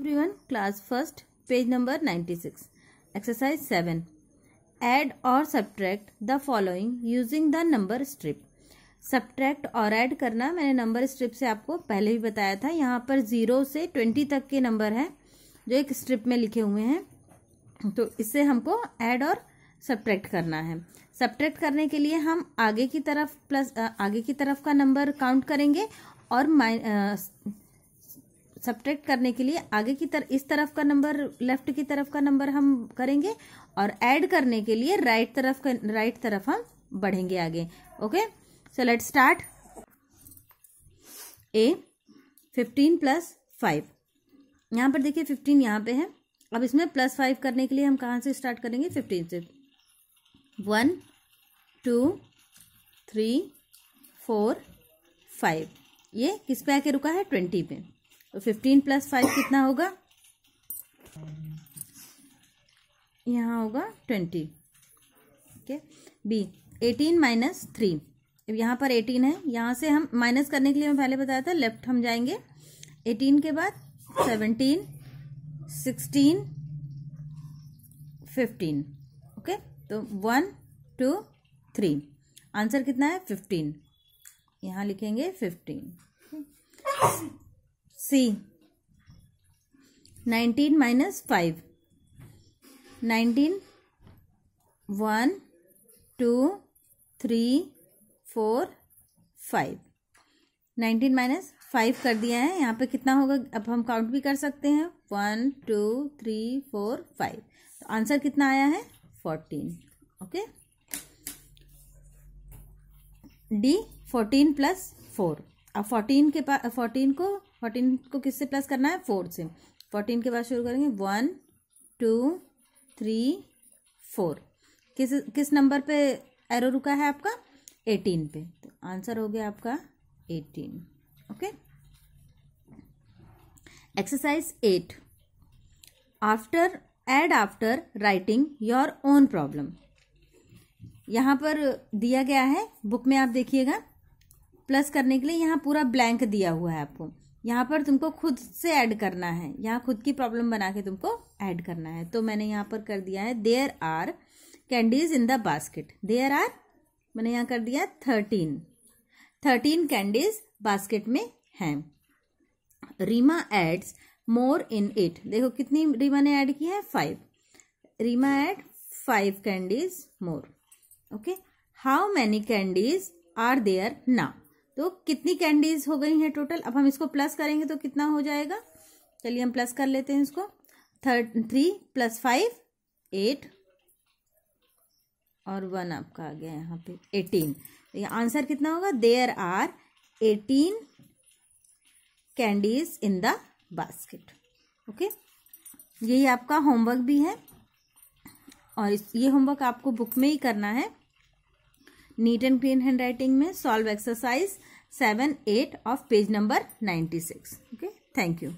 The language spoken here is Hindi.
everyone class first page number 96 exercise 7 add और subtract the following using the number strip subtract और ऐड करना मैंने नंबर स्ट्रिप से आपको पहले भी बताया था यहाँ पर जीरो से ट्वेंटी तक के नंबर हैं जो एक स्ट्रिप में लिखे हुए हैं तो इससे हमको ऐड और सब्ट्रैक्ट करना है सब्ट्रैक्ट करने के लिए हम आगे की तरफ प्लस आगे की तरफ का नंबर काउंट करेंगे और सब्ट्रैक्ट करने के लिए आगे की तरफ इस तरफ का नंबर लेफ्ट की तरफ का नंबर हम करेंगे और ऐड करने के लिए राइट तरफ का राइट तरफ हम बढ़ेंगे आगे okay so let start a fifteen plus five यहां पर देखिए फिफ्टीन यहां पे है अब इसमें प्लस फाइव करने के लिए हम कहाँ से स्टार्ट करेंगे फिफ्टीन से one two three four five ये किस पे आके रुका है ट्वेंटी पे तो फिफ्टीन प्लस फाइव कितना होगा यहाँ होगा ट्वेंटी ठीक है बी एटीन माइनस थ्री अब यहाँ पर एटीन है यहाँ से हम माइनस करने के लिए मैं पहले बताया था लेफ्ट हम जाएंगे एटीन के बाद सेवनटीन सिक्सटीन फिफ्टीन ओके तो वन टू थ्री आंसर कितना है फिफ्टीन यहाँ लिखेंगे fifteen C nineteen minus five nineteen one two three four five nineteen minus five कर दिया है यहाँ पे कितना होगा अब हम काउंट भी कर सकते हैं one two three four five तो आंसर कितना आया है fourteen okay D fourteen plus four अब फोर्टीन के पास फोर्टीन को फोर्टीन को किससे प्लस करना है फोर से फोर्टीन के बाद शुरू करेंगे वन टू थ्री फोर किस किस नंबर पे एरो रुका है आपका एटीन पे तो आंसर हो गया आपका eighteen okay exercise eight after add after writing your own problem यहाँ पर दिया गया है बुक में आप देखिएगा प्लस करने के लिए यहाँ पूरा ब्लैंक दिया हुआ है आपको यहाँ पर तुमको खुद से ऐड करना है यहाँ खुद की प्रॉब्लम बना के तुमको ऐड करना है तो मैंने यहाँ पर कर दिया है there are candies in the basket there are मैंने यहाँ कर दिया थर्टीन थर्टीन कैंडीज बास्केट में हैं Reema adds more in it देखो कितनी रीमा ने ऐड किया है five Reema add five candies more okay how many candies are there now तो कितनी कैंडीज हो गई हैं टोटल अब हम इसको प्लस करेंगे तो कितना हो जाएगा चलिए हम प्लस कर लेते हैं इसको third three plus five eight और वन आपका आ गया यहाँ पे एटीन तो ये आंसर कितना होगा there are eighteen candies in the basket okay यही आपका होमवर्क भी है और ये होमवर्क आपको बुक में ही करना है neat and clean handwriting में solve exercise seven eight of page number ninety six okay thank you